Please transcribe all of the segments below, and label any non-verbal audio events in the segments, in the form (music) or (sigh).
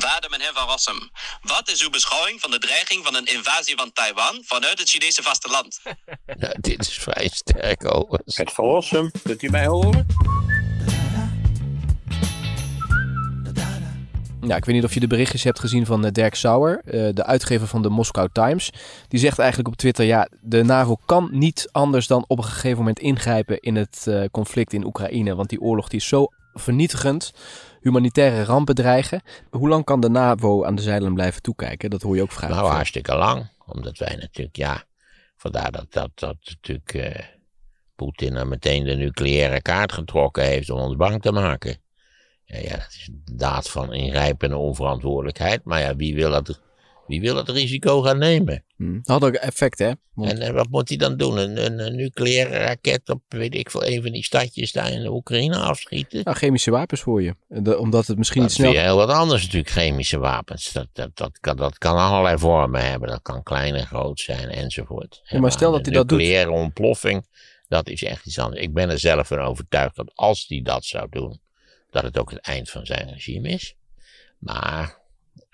Vader en Van Rossum, wat is uw beschouwing van de dreiging van een invasie van Taiwan vanuit het Chinese vasteland? nou, (laughs) dit is vrij sterk overigens. Het Van Rossum, kunt u mij horen? Ja, ik weet niet of je de berichtjes hebt gezien van eh, Dirk Sauer, eh, de uitgever van de Moscow Times. Die zegt eigenlijk op Twitter: ja, de NAVO kan niet anders dan op een gegeven moment ingrijpen in het eh, conflict in Oekraïne. Want die oorlog die is zo vernietigend humanitaire rampen dreigen. Hoe lang kan de NAVO aan de zeilen blijven toekijken? Dat hoor je ook vragen. Nou, hartstikke lang. Omdat wij natuurlijk, ja, vandaar dat, dat, dat natuurlijk eh, Poetin dan meteen de nucleaire kaart getrokken heeft om ons bang te maken. Ja, ja dat is een daad van ingrijpende onverantwoordelijkheid. Maar ja, wie wil dat wie wil dat risico gaan nemen? Hmm. Dat Had ook effect, hè? En, eh, wat moet hij dan doen? Een, een, nucleaire raket op, weet ik veel, een van die stadjes daar in de Oekraïne afschieten? Nou, chemische wapens voor je. omdat het misschien dat snel... Dat is heel wat anders natuurlijk, chemische wapens. Dat, dat, dat, kan, dat kan allerlei vormen hebben. Dat kan klein en groot zijn, enzovoort. Ja, maar stel dat hij dat doet... nucleaire ontploffing, dat is echt iets anders. Ik ben er zelf van overtuigd dat als hij dat zou doen, dat het ook het eind van zijn regime is. Maar...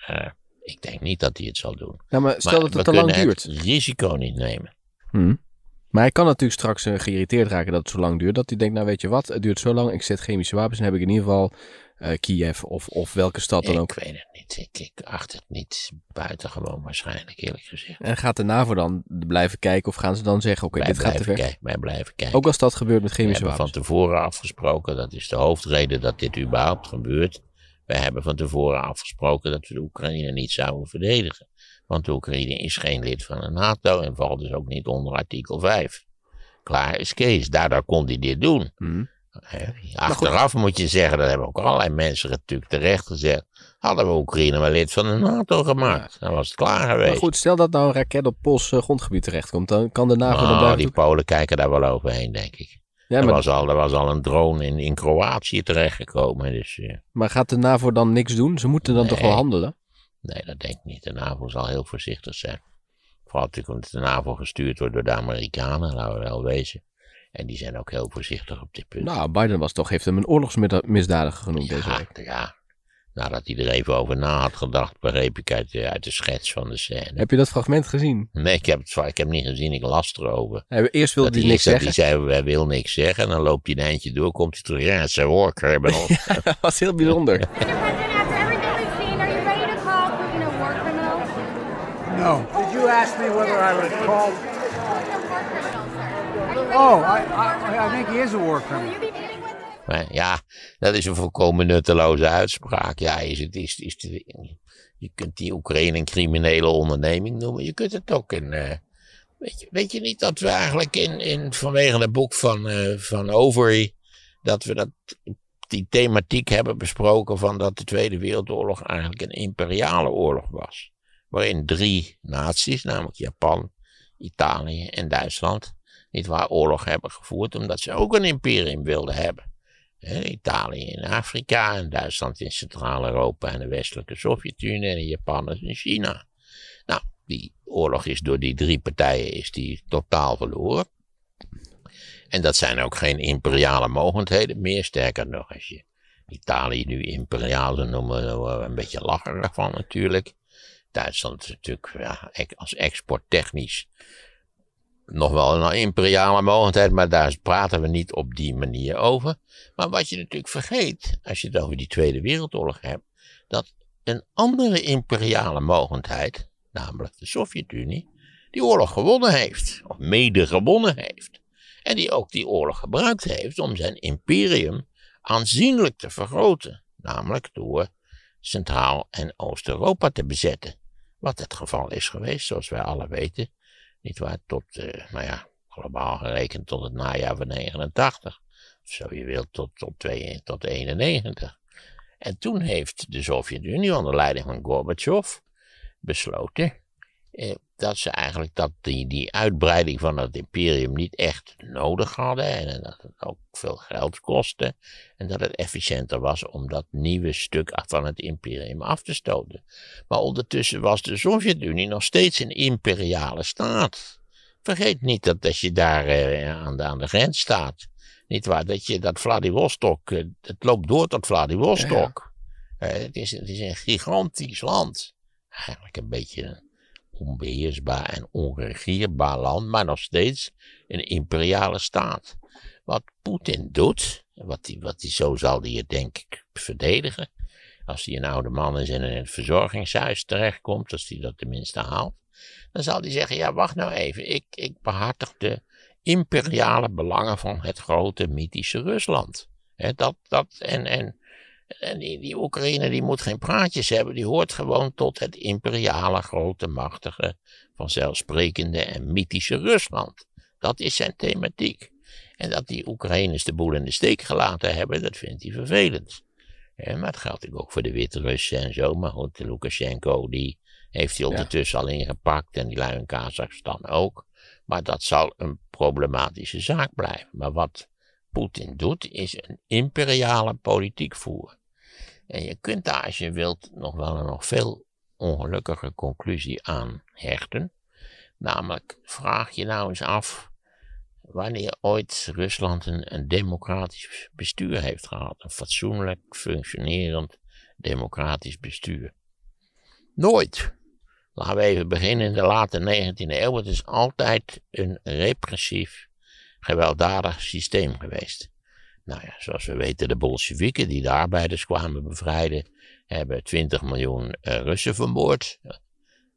Eh, ik denk niet dat hij het zal doen. Ja, nou, maar stel dat het te lang duurt. Het risico niet nemen. Hmm. Maar hij kan natuurlijk straks eh, geïrriteerd raken dat het zo lang duurt. Dat hij denkt, nou weet je wat, het duurt zo lang. Ik zet chemische wapens en heb ik in ieder geval eh, Kiev of, of welke stad dan ook. Ik weet het niet. Ik, acht het niet buitengewoon waarschijnlijk, eerlijk gezegd. En gaat de NAVO dan blijven kijken of gaan ze dan zeggen, oké, dit gaat te ver? wij blijven kijken. Ook als dat gebeurt met chemische wapens. We hebben wapens. van tevoren afgesproken, dat is de hoofdreden dat dit überhaupt gebeurt. We hebben van tevoren afgesproken dat we de Oekraïne niet zouden verdedigen. Want de Oekraïne is geen lid van de NATO en valt dus ook niet onder artikel 5. Klaar is Kees. Daardoor kon hij dit doen. Hmm. Achteraf moet je zeggen, dat hebben ook allerlei mensen natuurlijk terecht gezegd. Hadden we Oekraïne maar lid van de NATO gemaakt, dan was het klaar geweest. Maar goed, stel dat nou een raket op Pools grondgebied terechtkomt, dan kan de NAVO... Oh, die Polen kijken daar wel overheen, denk ik. Ja, maar... er, was al, er was al een drone in, in Kroatië terechtgekomen. Dus, eh. Maar gaat de NAVO dan niks doen? Ze moeten dan toch wel handelen? Nee, dat denk ik niet. De NAVO zal heel voorzichtig zijn. Vooral natuurlijk omdat de NAVO gestuurd wordt door de Amerikanen, laten we wel wezen. En die zijn ook heel voorzichtig op dit punt. Nou, Biden was toch, heeft hem een oorlogsmisdadiger genoemd deze week. Ja, Nadat hij er even over na had gedacht, begreep ik uit de, uit de schets van de scène. Heb je dat fragment gezien? Nee, ik heb het, ik heb niet gezien, ik las erover. Hij, eerst wilde hij, niks zeggen. En hij zei, hij wil niks zeggen. En dan loopt hij een eindje door, komt hij terug. Ja, worker hoor criminal. (laughs) dat was heel bijzonder. No. Did you ask me whether I would call? Oh, I, I, I think he is a worker ja, dat is een volkomen nutteloze uitspraak. Ja, is het, is, is je kunt die Oekraïne een criminele onderneming noemen. Je kunt het ook een. Eh, weet, je, weet je niet dat we eigenlijk in, in, vanwege het boek van, eh, van Overy. dat we dat, die thematiek hebben besproken. van dat de Tweede Wereldoorlog eigenlijk een imperiale oorlog was. Waarin drie naties, namelijk Japan, Italië en Duitsland. niet waar oorlog hebben gevoerd, omdat ze ook een imperium wilden hebben. Italië in Afrika en Duitsland in Centraal-Europa en de westelijke Sovjet-Unie en de Japanners in China. Nou, die oorlog is door die drie partijen is die totaal verloren. En dat zijn ook geen imperiale mogendheden meer. Sterker nog, als je Italië nu imperiaal noemen, een beetje lacher van natuurlijk. Duitsland is natuurlijk ja, e- als exporttechnisch nog wel een imperiale mogendheid, maar daar praten we niet op die manier over. Maar wat je natuurlijk vergeet, als je het over die Tweede Wereldoorlog hebt, dat een andere imperiale mogendheid, namelijk de Sovjet-Unie, die oorlog gewonnen heeft, of mede gewonnen heeft. En die ook die oorlog gebruikt heeft om zijn imperium aanzienlijk te vergroten, namelijk door Centraal- en Oost-Europa te bezetten. Wat het geval is geweest, zoals wij alle weten, niet tot, uh, nou ja, globaal gerekend tot het najaar van 89. Of Zo je wilt, tot, tot, twee tot 91. En toen heeft de Sovjet-Unie onder leiding van Gorbachev besloten eh, dat ze eigenlijk dat die, die uitbreiding van het imperium niet echt nodig hadden. En dat het ook veel geld kostte. En dat het efficiënter was om dat nieuwe stuk van het imperium af te stoten. Maar ondertussen was de Sovjet-Unie nog steeds een imperiale staat. Vergeet niet dat als je daar eh, aan, de, grens staat. Niet waar, dat je dat Vladivostok, eh, het loopt door tot Vladivostok. Ja, eh, het, is, het is een gigantisch land. Eigenlijk een beetje onbeheersbaar en onregeerbaar land, maar nog steeds een imperiale staat. Wat Poetin doet, wat hij, wat zo zal je, denk ik verdedigen, als hij een oude man is en in het verzorgingshuis terechtkomt, als hij dat tenminste haalt, dan zal hij zeggen, ja wacht nou even, ik, ik behartig de imperiale belangen van het grote mythische Rusland. dat, dat, en, en en die, Oekraïne die moet geen praatjes hebben, die hoort gewoon tot het imperiale, grote, machtige, vanzelfsprekende en mythische Rusland. Dat is zijn thematiek. En dat die Oekraïners de boel in de steek gelaten hebben, dat vindt hij vervelend. Ja, maar het geldt natuurlijk ook voor de Wit-Russen en zo. Maar goed, Lukashenko die heeft hij ondertussen al ingepakt en die lui in Kazachstan ook. Maar dat zal een problematische zaak blijven. Maar wat Poetin doet, is een imperiale politiek voeren. En je kunt daar, als je wilt, nog wel een nog veel ongelukkige conclusie aan hechten. Namelijk, vraag je nou eens af wanneer ooit Rusland een, een democratisch bestuur heeft gehad. Een fatsoenlijk, functionerend, democratisch bestuur. Nooit. Laten we even beginnen in de late 19e eeuw. Het is altijd een repressief, gewelddadig systeem geweest. Nou ja, zoals we weten, de Bolsjewieken die de arbeiders kwamen bevrijden, hebben 20 miljoen uh, Russen vermoord.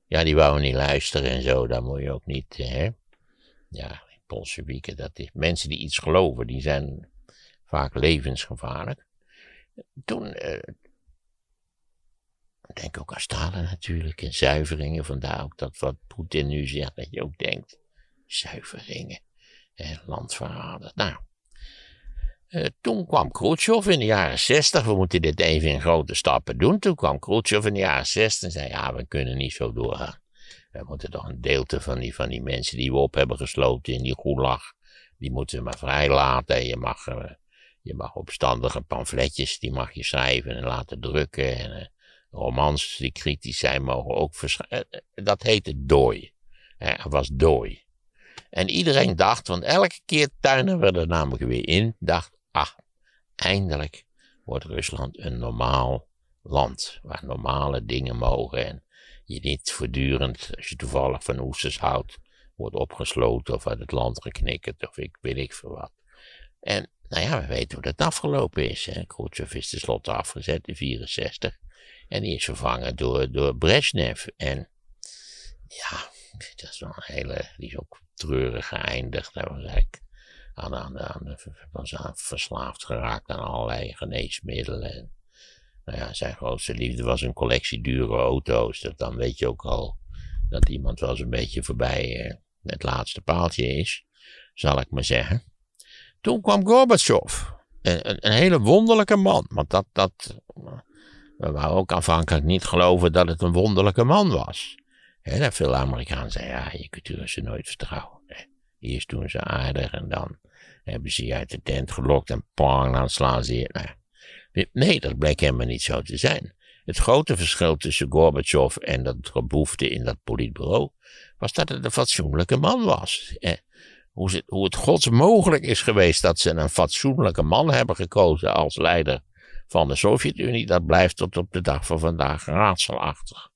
Ja, die wouden niet luisteren en zo, daar moet je ook niet, eh, hè. Ja, Bolsjewieken, dat is mensen die iets geloven, die zijn vaak levensgevaarlijk. Toen, eh, denk ook aan Stalin natuurlijk, en zuiveringen, vandaar ook dat wat Poetin nu zegt, dat je ook denkt, zuiveringen, en landverraden. Nou, eh, toen kwam Khrushchev in de jaren 60, we moeten dit even in grote stappen doen. Toen kwam Khrushchev in de jaren 60 en zei, ja, we kunnen niet zo doorgaan. We moeten toch een deelte van die, van die mensen die we op hebben gesloten in die gulag, die moeten we maar vrijlaten. Je mag, eh, je mag opstandige pamfletjes, die mag je schrijven en laten drukken. En eh, romans die kritisch zijn, mogen ook verschijnen. dat heette dooi. Het was dooi. En iedereen dacht, want elke keer tuinen we er namelijk weer in, dacht, ah, eindelijk wordt Rusland een normaal land, waar normale dingen mogen en je niet voortdurend, als je toevallig van oesters houdt, wordt opgesloten of uit het land geknikkerd of ik weet ik veel wat. En nou ja, we weten hoe dat afgelopen is. Khrushchev is tenslotte afgezet in 64 en die is vervangen door, door Brezhnev. En ja, dat is wel een hele, die is ook treurig geëindigd. Dat was eigenlijk aan, aan, aan, was verslaafd geraakt aan allerlei geneesmiddelen. nou ja, zijn grootste liefde was een collectie dure auto's. Dat dan weet je ook al dat iemand wel eens een beetje voorbij eh, het laatste paaltje is, zal ik maar zeggen. Toen kwam Gorbachev, een, een, hele wonderlijke man, want dat, dat, we wouden ook aanvankelijk niet geloven dat het een wonderlijke man was. He, veel Amerikanen zeiden, ja, je kunt ze nooit vertrouwen. Eerst toen ze aardig en dan hebben ze je uit de tent gelokt en pang, dan slaan ze nou nee, dat bleek helemaal niet zo te zijn. Het grote verschil tussen Gorbachev en dat geboefte in dat politbureau was dat het een fatsoenlijke man was. hoe, het, hoe het gods mogelijk is geweest dat ze een fatsoenlijke man hebben gekozen als leider van de Sovjet-Unie, dat blijft tot op de dag van vandaag raadselachtig.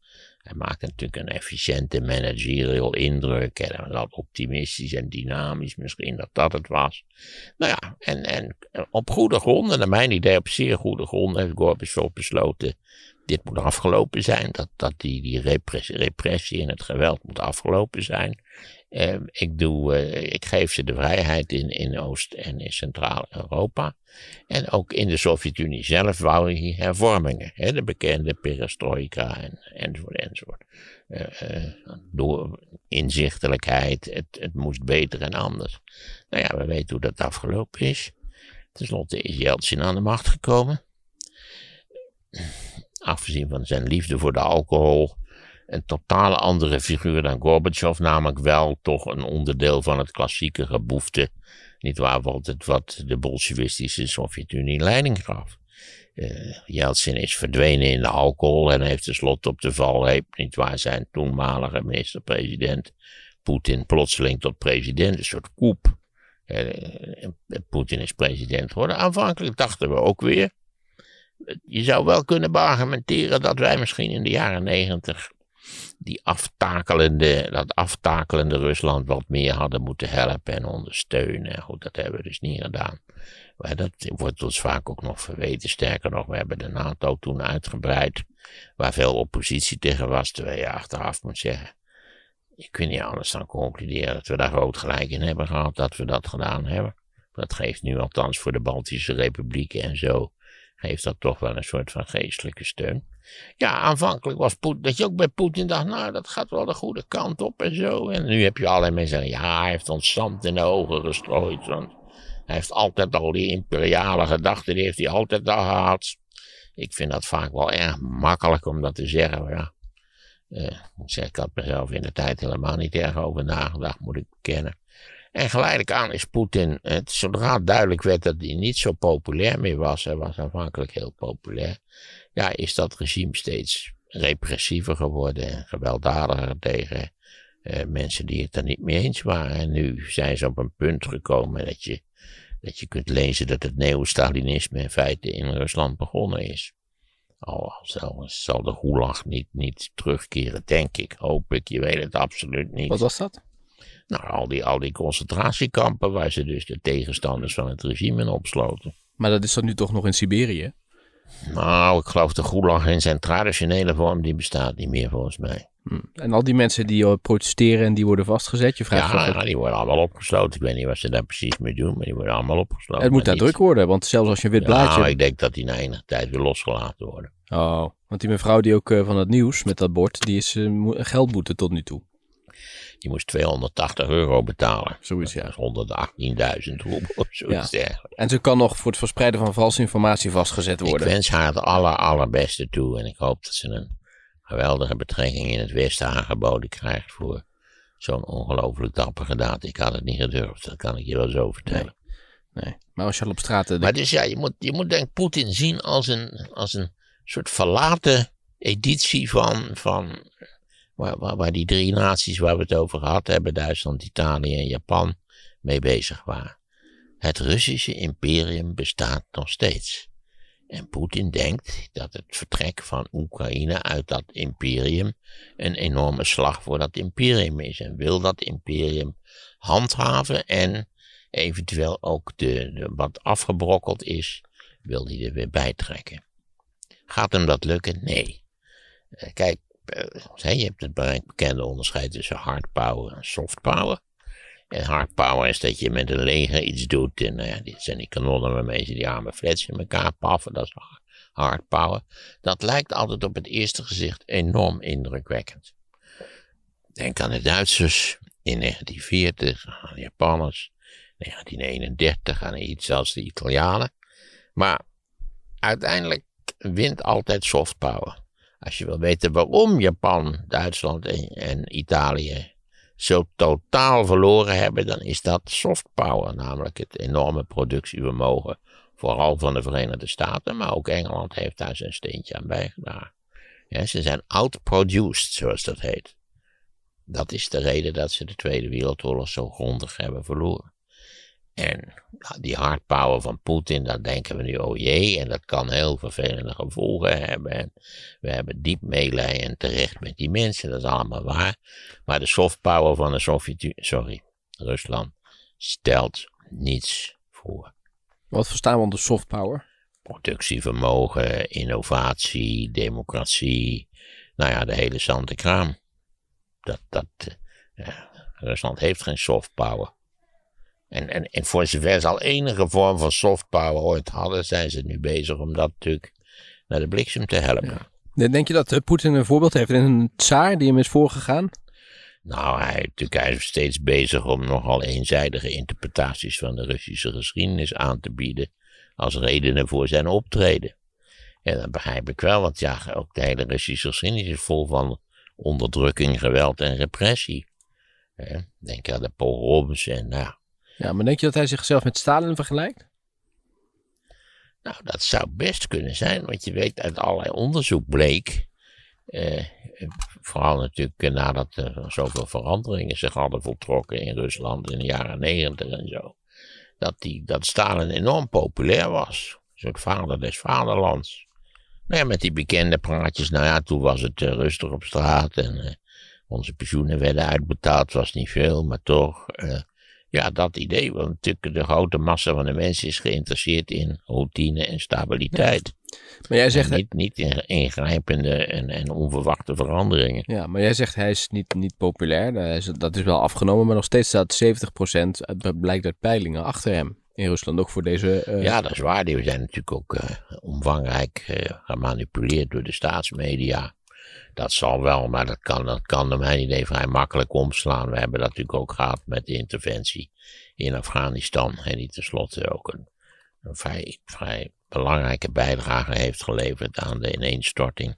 Hij maakte natuurlijk een efficiënte managerial indruk. En hij was optimistisch en dynamisch, misschien dat dat het was. Nou ja, en, en eh, op goede gronden, naar mijn idee op zeer goede gronden, heeft Gorbachev besloten. Dit moet afgelopen zijn, dat, dat die, die repressie, repressie en het geweld moet afgelopen zijn. Ehm, ik, doe, eh, ik geef ze de vrijheid in, in Oost- en in Centraal-Europa. En ook in de Sovjet-Unie zelf wou hier hervormingen. Hè, de bekende perestroika en, enzovoort. Eh, eh, door inzichtelijkheid, het, het moest beter en anders. Nou ja, we weten hoe dat afgelopen is. Ten slotte is Jeltsin aan de macht gekomen. Afgezien van zijn liefde voor de alcohol een totale andere figuur dan Gorbachev, namelijk wel toch een onderdeel van het klassieke geboefte, waar wat, het, wat de bolsjewistische Sovjet-Unie leiding gaf. Uh, eh, Yeltsin is verdwenen in de alcohol en heeft tenslotte op de val niet waar zijn toenmalige minister-president Poetin plotseling tot president, een soort koep. Eh, eh, Poetin is president geworden. Aanvankelijk dachten we ook weer, je zou wel kunnen beargumenteren dat wij misschien in de jaren negentig die aftakelende, dat aftakelende Rusland wat meer hadden moeten helpen en ondersteunen. Goed, dat hebben we dus niet gedaan. Maar dat wordt ons vaak ook nog verweten. Sterker nog, we hebben de NATO toen uitgebreid, waar veel oppositie tegen was, terwijl je achteraf moet zeggen. Ik kunt niet anders dan concluderen dat we daar groot gelijk in hebben gehad, dat we dat gedaan hebben. Dat geeft nu althans voor de Baltische Republieken en zo heeft dat toch wel een soort van geestelijke steun. Ja, aanvankelijk was Poetin, dat je ook bij Poetin dacht, nou, dat gaat wel de goede kant op en zo. En nu heb je allerlei mensen ja, hij heeft ons zand in de ogen gestrooid. hij heeft altijd al die imperiale gedachten, die heeft hij altijd al gehad. Ik vind dat vaak wel erg makkelijk om dat te zeggen, ja. Eh, ik had mezelf in de tijd helemaal niet erg over nagedacht, moet ik bekennen. En geleidelijk aan is Poetin, het, zodra duidelijk werd dat hij niet zo populair meer was, hij was aanvankelijk heel populair, ja, is dat regime steeds repressiever geworden en gewelddadiger tegen eh, mensen die het er niet mee eens waren. En nu zijn ze op een punt gekomen dat je, dat je kunt lezen dat het neo-Stalinisme in feite in Rusland begonnen is. Al zal de Gulag niet, niet terugkeren, denk ik. hoop ik. je weet het absoluut niet. Wat was dat? Nou, al die, al die concentratiekampen waar ze dus de tegenstanders van het regime in opsloten. Maar dat is dan nu toch nog in Siberië? Nou, ik geloof de Gulag in zijn traditionele vorm, die bestaat niet meer volgens mij. Hmm. En al die mensen die eh, protesteren en die worden vastgezet, je vraagt ja, ja, nou, die worden allemaal opgesloten. Ik weet niet wat ze daar precies mee doen, maar die worden allemaal opgesloten. Het moet daar druk worden, want zelfs als je wit blaadje... Nou, ik denk dat die na enige tijd weer losgelaten worden. Oh, want die mevrouw die ook eh, van het nieuws met dat bord, die is uh, geldboete tot nu toe. Die moest 280 euro betalen. Zoiets, ja. 118.000 roepen. of zoiets ja. En ze kan nog voor het verspreiden van valse informatie vastgezet worden. Ik wens haar het aller, allerbeste toe. En ik hoop dat ze een geweldige betrekking in het Westen aangeboden krijgt voor zo'n ongelooflijk dappere daad. Ik had het niet gedurfd, dat kan ik je wel zo vertellen. Nee, maar als je al op straat... Eh, maar dus ja, je moet, je moet denk ik Poetin zien als een, als een soort verlaten editie van, van waar, die drie naties waar we het over gehad hebben, Duitsland, Italië en Japan, mee bezig waren. Het Russische imperium bestaat nog steeds. En Poetin denkt dat het vertrek van Oekraïne uit dat imperium een enorme slag voor dat imperium is. En wil dat imperium handhaven en eventueel ook de wat afgebrokkeld is, wil hij er weer bij trekken. Gaat hem dat lukken? Nee. Eh, kijk, je hebt het bekende onderscheid tussen hard power en soft power. En hard power is dat je met een leger iets doet. En nou ja, dit zijn die kanonnen waarmee ze die armen flats in elkaar paffen. Dat is hard power. Dat lijkt altijd op het eerste gezicht enorm indrukwekkend. Denk aan de Duitsers in 1940, aan de Japanners, in 1931, aan iets als de Italianen. Maar uiteindelijk wint altijd soft power. Als je wil weten waarom Japan, Duitsland en, Italië zo totaal verloren hebben, dan is dat soft power, namelijk het enorme productievermogen, vooral van de Verenigde Staten, maar ook Engeland heeft daar zijn steentje aan bijgedragen. Ja, ze zijn outproduced, zoals dat heet. Dat is de reden dat ze de Tweede Wereldoorlog zo grondig hebben verloren. En die hardpower van Poetin, dan denken we nu, oh jee, en dat kan heel vervelende gevolgen hebben. En we hebben diep meelijden terecht met die mensen, dat is allemaal waar. Maar de softpower van de Sovjet, sorry, Rusland, stelt niets voor. Wat verstaan we onder softpower? Productievermogen, innovatie, democratie, nou ja, de hele zante kraam. Dat, dat, eh, Rusland heeft geen softpower. En, en, en voor zover ze al enige vorm van soft power ooit hadden, zijn ze nu bezig om dat natuurlijk naar de bliksem te helpen. Denk je dat eh, Poetin een voorbeeld heeft in een tsaar die hem is voorgegaan? Nou, hij, hij is steeds bezig om nogal eenzijdige interpretaties van de Russische geschiedenis aan te bieden als redenen voor zijn optreden. En dat begrijp ik wel, want ja, ook de hele Russische geschiedenis is vol van onderdrukking, geweld en repressie. Denk aan de pogroms en nou, ja, maar denk je dat hij zichzelf met Stalin vergelijkt? Nou, dat zou best kunnen zijn, want je weet uit allerlei onderzoek bleek, eh, vooral natuurlijk nadat er zoveel veranderingen zich hadden voltrokken in Rusland in de jaren negentig en zo, dat, die, dat Stalin enorm populair was. Een soort vader des vaderlands. Nou ja, met die bekende praatjes, nou ja, toen was het eh, rustig op straat en eh, onze pensioenen werden uitbetaald, was niet veel, maar toch. Eh, ja, dat idee. Want natuurlijk de grote massa van de mensen is geïnteresseerd in routine en stabiliteit. Maar jij zegt... niet, niet in, ingrijpende en, en, onverwachte veranderingen. Ja, maar jij zegt hij is niet, niet populair. Dat is, dat is wel afgenomen, maar nog steeds staat 70% eh, blijkt uit peilingen achter hem in Rusland ook voor deze. Eh, ja, dat is waar. Die zijn natuurlijk ook eh, omvangrijk gemanipuleerd door de staatsmedia. Dat zal wel, maar dat kan, dat kan naar mijn idee vrij makkelijk omslaan. We hebben dat natuurlijk ook gehad met de interventie in Afghanistan. En die tenslotte ook een, vrij, belangrijke bijdrage heeft geleverd aan de ineenstorting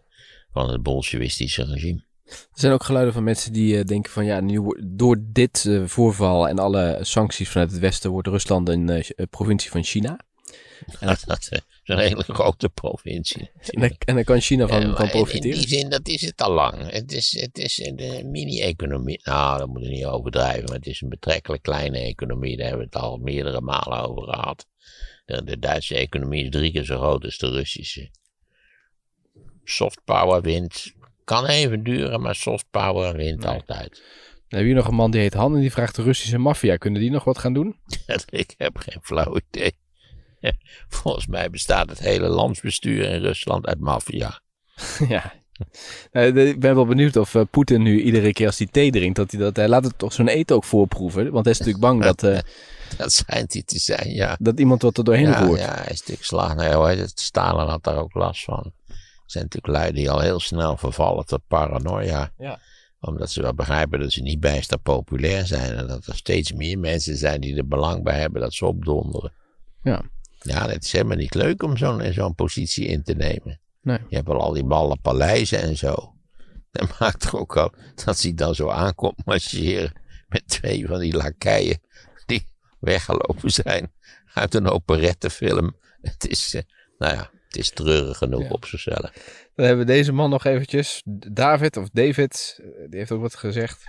van het bolsjewistische regime. Er zijn ook geluiden van mensen die eh, denken van ja, nu door dit eh, voorval en alle sancties vanuit het Westen wordt Rusland een eh, provincie van China. (laughs) dat, dat, een hele (laughs) grote provincie. En, en daar kan China van, van profiteren? In, die zin, dat is het al lang. Het is, het is een eh, mini-economie. Nou, dat moet je niet overdrijven, maar het is een betrekkelijk kleine economie. Daar hebben we het al meerdere malen over gehad. De, de Duitse economie is drie keer zo groot als de Russische. Soft power wint. Kan even duren, maar soft power wint nou. altijd. Dan heb je nog een man die heet Han en die vraagt de Russische maffia. Kunnen die nog wat gaan doen? (laughs) ik heb geen flauw idee. (laughs) Volgens mij bestaat het hele landsbestuur in Rusland uit maffia. (laughs) ja. Eh, ik ben wel benieuwd of eh, Poetin nu iedere keer als hij thee drinkt, dat hij dat. Hij laat het toch zo'n eten ook voorproeven. Want hij is natuurlijk bang dat. Eh, (laughs) dat schijnt hij te zijn, ja. Dat iemand wat er doorheen ja, roert. Ja, hij is natuurlijk slag. Nee Stalin had daar ook last van. Er zijn natuurlijk lui die al heel snel vervallen tot paranoia. Ja. Omdat ze wel begrijpen dat ze niet bijster populair zijn. En dat er steeds meer mensen zijn die er belang bij hebben dat ze opdonderen. Ja. Ja, het is helemaal niet leuk om zo'n zo'n positie in te nemen. Nee. Je hebt wel al die ballen paleizen en zo. Dat (laughs) maakt toch ook al dat hij dan zo aankomt marcheren met twee van die lakeien die weggelopen zijn uit een operettefilm. Het is, eh, nou ja, het is treurig genoeg op zichzelf. Dan hebben we deze man nog eventjes. David of David, eh, die heeft ook wat gezegd.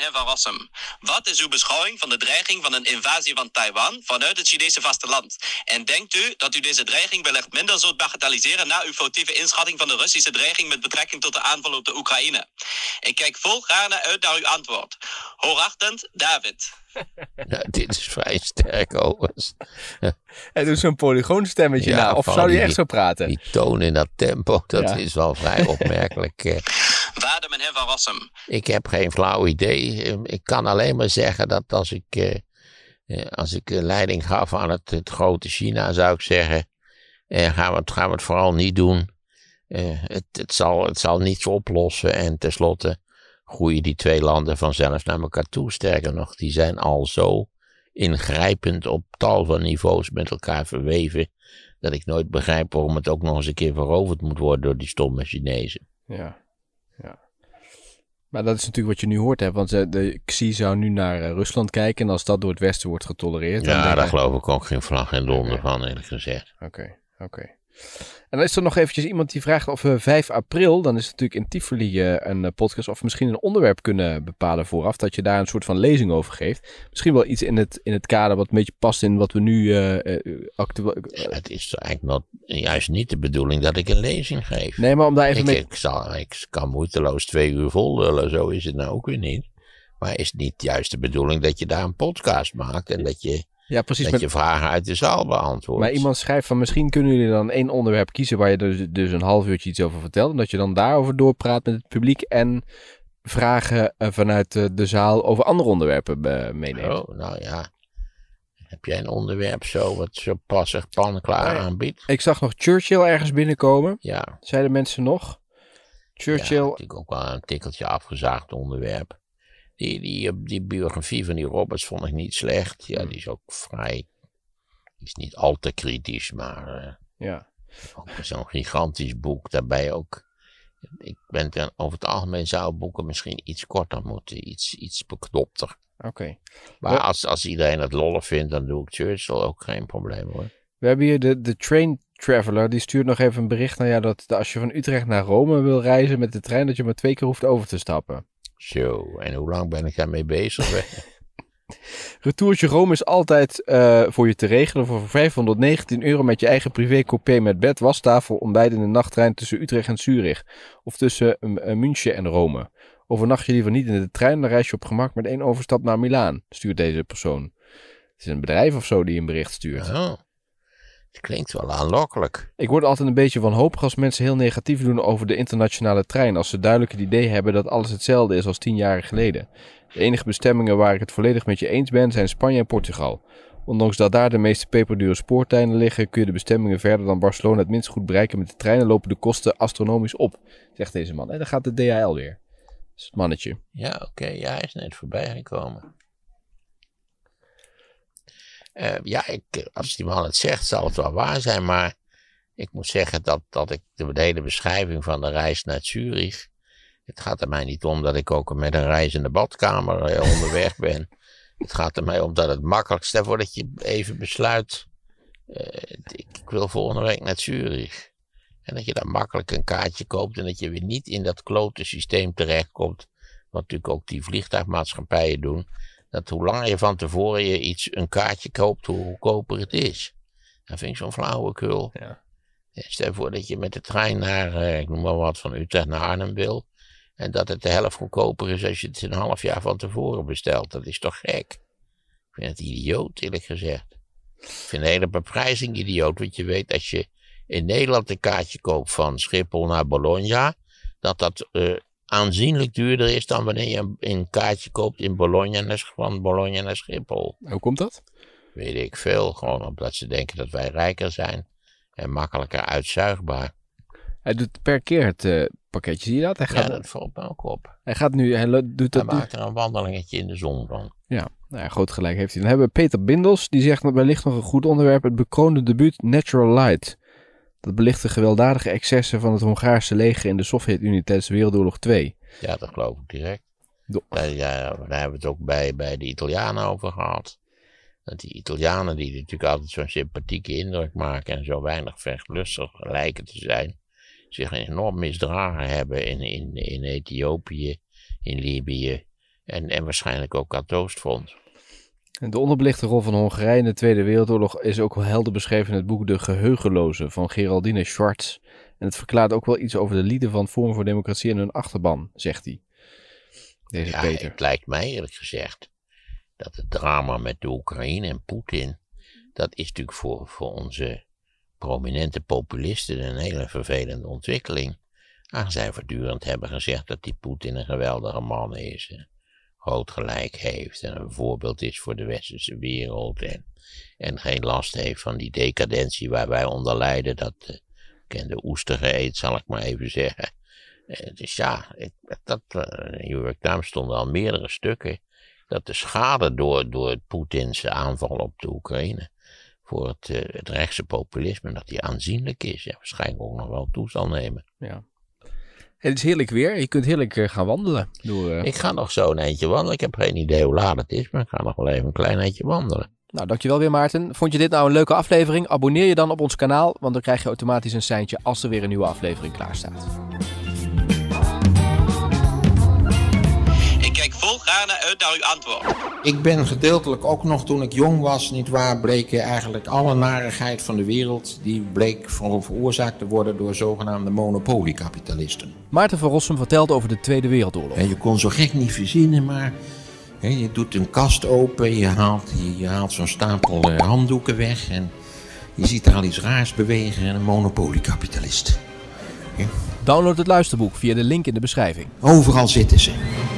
Ramen Wat is uw beschouwing van de dreiging van een invasie van Taiwan vanuit het Chinese vasteland? En denkt u dat u deze dreiging wellicht minder zult bagatelliseren na uw foutieve inschatting van de Russische dreiging met betrekking tot de aanval op de Oekraïne? Ik kijk vol uit naar uw antwoord. Hoorachtend, David. Nou, (laughs) dit is vrij sterk overigens. Hij doet zo'n polygoonstemmetje ja, nou, Of zou hij echt zo praten? Die toon in dat tempo, dat is wel vrij (laughs) opmerkelijk. Eh. Waarde men van Rossum? Ik heb geen flauw idee. Ehm, ik kan alleen maar zeggen dat als ik, eh, eh, als ik eh, leiding gaf aan het, grote China, zou ik zeggen: gaan, we het, gaan we het vooral niet doen. het, het, zal, het zal niets oplossen. En tenslotte groeien die twee landen vanzelf naar elkaar toe. Sterker nog, die zijn al zo ingrijpend op tal van niveaus met elkaar verweven. Dat ik nooit begrijp waarom het ook nog eens een keer veroverd moet worden door die stomme Chinezen. Ja. Ja. Maar dat is natuurlijk wat je nu hoort, hè? want eh, de Xi zou nu naar eh, Rusland kijken en als dat door het Westen wordt getolereerd... Ja, daar geloof ik ook geen vlag en donder okay. van, eerlijk gezegd. Oké, oké. En dan is er nog eventjes iemand die vraagt of we 5 april, dan is het natuurlijk in Tivoli eh, een eh, podcast, of misschien een onderwerp kunnen bepalen vooraf, dat je daar een soort van lezing over geeft. Misschien wel iets in het, in het kader wat een beetje past in wat we nu eh, actueel... het is eigenlijk juist niet de bedoeling dat ik een lezing geef. Nee, maar om daar even ik, mee... Ik, zal, ik kan moeiteloos twee uur vol lullen, zo is het nou ook weer niet. Maar is het niet juist de bedoeling dat je daar een podcast maakt en dat je ja, precies. Dat je vragen uit de zaal beantwoordt. Maar iemand schrijft van misschien kunnen jullie dan één onderwerp kiezen waar je dus, dus een half uurtje iets over vertelt. En dat je dan daarover doorpraat met het publiek en vragen eh, vanuit de zaal over andere onderwerpen eh, meeneemt. Oh, nou ja. Heb jij een onderwerp zo wat zo passig klaar oh aanbiedt? Ik zag nog Churchill ergens binnenkomen. Ja. Zeiden mensen nog. Churchill. Ja, natuurlijk ook wel een tikkeltje afgezaagd onderwerp. Die, die, biografie van die Roberts vond ik niet slecht. Ja, hmm. die is ook vrij. Die is niet al te kritisch, maar. Uh, ja. Zo'n gigantisch boek daarbij ook. Ik ben ten, over het algemeen zou boeken misschien iets korter moeten, iets, iets beknopter. Oké. Maar als, als iedereen het lollig vindt, dan doe ik Churchill ook geen probleem hoor. We hebben hier de, de Train Traveler, die stuurt nog even een bericht naar ja dat als je van Utrecht naar Rome wil reizen met de trein, dat je maar twee keer hoeft over te stappen. Zo, en hoe lang ben ik daarmee bezig? (laughs) Retourtje Rome is altijd eh, voor je te regelen. Voor 519 euro met je eigen privé met bed, wastafel, ontbijt in de nachttrein tussen Utrecht en Zurich. Of tussen uh, München en Rome. Overnacht je liever niet in de trein, dan reis je op gemak met één overstap naar Milaan, stuurt deze persoon. Het is een bedrijf of zo die een bericht stuurt. Oh. Het klinkt wel aanlokkelijk. Ik word altijd een beetje wanhopig als mensen heel negatief doen over de internationale trein. Als ze duidelijk het idee hebben dat alles hetzelfde is als tien jaar geleden. De enige bestemmingen waar ik het volledig met je eens ben zijn Spanje en Portugal. Ondanks dat daar de meeste peperdure spoortijden liggen, kun je de bestemmingen verder dan Barcelona het minst goed bereiken. Met de treinen lopen de kosten astronomisch op, zegt deze man. En dan gaat de DHL weer. Dat is het mannetje. Ja, oké. Okay. Ja, hij is net voorbij gekomen. Eh, ja, ik, als die man het zegt, zal het wel waar zijn. Maar ik moet zeggen dat, dat ik de, hele beschrijving van de reis naar Zurich. Het gaat er mij niet om dat ik ook met een reizende badkamer eh, (laughs) onderweg ben. Het gaat er mij om dat het makkelijkste is dat je even besluit. Eh, ik, ik, wil volgende week naar Zurich. En dat je dan makkelijk een kaartje koopt en dat je weer niet in dat klote systeem terechtkomt. Wat natuurlijk ook die vliegtuigmaatschappijen doen dat hoe langer je van tevoren je iets, een kaartje koopt, hoe goedkoper het is. Dat vind ik zo'n flauwekul. Ja. Stel je voor dat je met de trein naar, eh, ik noem maar wat, van Utrecht naar Arnhem wil. En dat het de helft goedkoper is als je het een half jaar van tevoren bestelt. Dat is toch gek? Ik vind het idioot, eerlijk gezegd. Ik vind de hele beprijzing idioot. Want je weet als je in Nederland een kaartje koopt van Schiphol naar Bologna. Dat dat eh, aanzienlijk duurder is dan wanneer je een kaartje koopt in Bologna van Bologna naar Schiphol. Hoe komt dat? Weet ik veel. Gewoon omdat ze denken dat wij rijker zijn en makkelijker uitzuigbaar. Hij doet per keer het eh, pakketje, zie je dat? Hij gaat, ja, dat valt ook op. Hij gaat nu, hij doet dat. Hij maakt er een wandelingetje in de zon van. Ja, nou ja, groot gelijk heeft hij. Dan hebben we Peter Bindels, die zegt dat wellicht nog een goed onderwerp: het bekroonde debuut Natural Light. Dat belicht de gewelddadige excessen van het Hongaarse leger in de Sovjet-Unie tijdens Wereldoorlog 2. Ja, dat geloof ik direct. Daar, daar, hebben we het ook bij, bij de Italianen over gehad. Dat die Italianen, die natuurlijk altijd zo'n sympathieke indruk maken en zo weinig vechtlustig lijken te zijn, zich enorm misdragen hebben in, in, in Ethiopië, in Libië en, en waarschijnlijk ook aan het de onderbelichte rol van Hongarije in de Tweede Wereldoorlog is ook helder beschreven in het boek De Geheugenloze van Geraldine Schwartz. En het verklaart ook wel iets over de lieden van Forum voor Democratie en hun achterban, zegt hij. Deze ja, Het lijkt mij eerlijk gezegd dat het drama met de Oekraïne en Poetin, dat is natuurlijk voor, voor onze prominente populisten een hele vervelende ontwikkeling. Aangezien zij voortdurend hebben gezegd dat die Poetin een geweldige man is groot gelijk heeft en een voorbeeld is voor de westerse wereld en, en geen last heeft van die decadentie waar wij onder lijden, dat uh, kende oestige zal ik maar even zeggen. Eh, dus ja, ik, dat, eh, in de New York Times stonden al meerdere stukken dat de schade door, door Poetinse aanval op de Oekraïne voor het, het rechtse populisme, dat die aanzienlijk is. en waarschijnlijk ook nog wel toe zal nemen. Ja het is heerlijk weer. Je kunt heerlijk eh, gaan wandelen. Door, eh, Ik ga nog zo'n eentje wandelen. Ik heb geen idee hoe laat het is, maar ik ga nog wel even een klein eentje wandelen. Nou, dankjewel weer Maarten. Vond je dit nou een leuke aflevering? Abonneer je dan op ons kanaal, want dan krijg je automatisch een seintje als er weer een nieuwe aflevering klaar staat. antwoord. Ik ben gedeeltelijk ook nog toen ik jong was, niet waar, bleek eigenlijk alle narigheid van de wereld. die bleek veroorzaakt te worden door zogenaamde monopoliekapitalisten. Maarten van Rossum vertelt over de Tweede Wereldoorlog. En je kon zo gek niet verzinnen, maar. je doet een kast open, je haalt, je, haalt zo'n stapel eh, handdoeken weg. en je ziet daar al iets raars bewegen en een monopoliekapitalist. Download het luisterboek via de link in de beschrijving. Overal zitten ze.